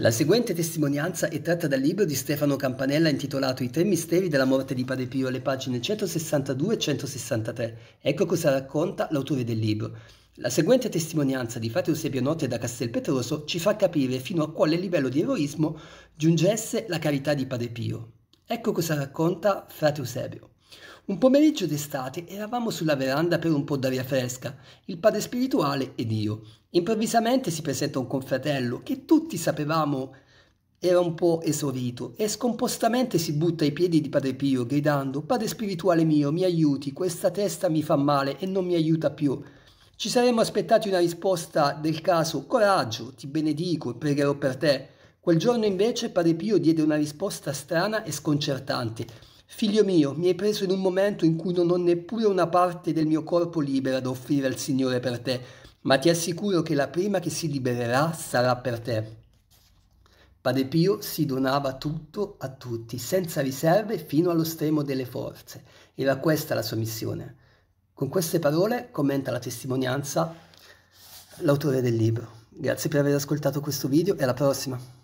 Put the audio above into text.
La seguente testimonianza è tratta dal libro di Stefano Campanella intitolato I tre misteri della morte di Padre Pio, alle pagine 162 e 163. Ecco cosa racconta l'autore del libro. La seguente testimonianza di Frate Eusebio Notte da Castelpetroso ci fa capire fino a quale livello di eroismo giungesse la carità di Padre Pio. Ecco cosa racconta Frate Eusebio. Un pomeriggio d'estate eravamo sulla veranda per un po' d'aria fresca, il padre spirituale ed io. Improvvisamente si presenta un confratello che tutti sapevamo era un po' esaurito e scompostamente si butta ai piedi di Padre Pio gridando Padre spirituale mio, mi aiuti, questa testa mi fa male e non mi aiuta più. Ci saremmo aspettati una risposta del caso coraggio, ti benedico e pregherò per te. Quel giorno invece Padre Pio diede una risposta strana e sconcertante Figlio mio, mi hai preso in un momento in cui non ho neppure una parte del mio corpo libera da offrire al Signore per te, ma ti assicuro che la prima che si libererà sarà per te. Padre Pio si donava tutto a tutti, senza riserve fino allo stremo delle forze. Era questa la sua missione. Con queste parole commenta la testimonianza l'autore del libro. Grazie per aver ascoltato questo video e alla prossima!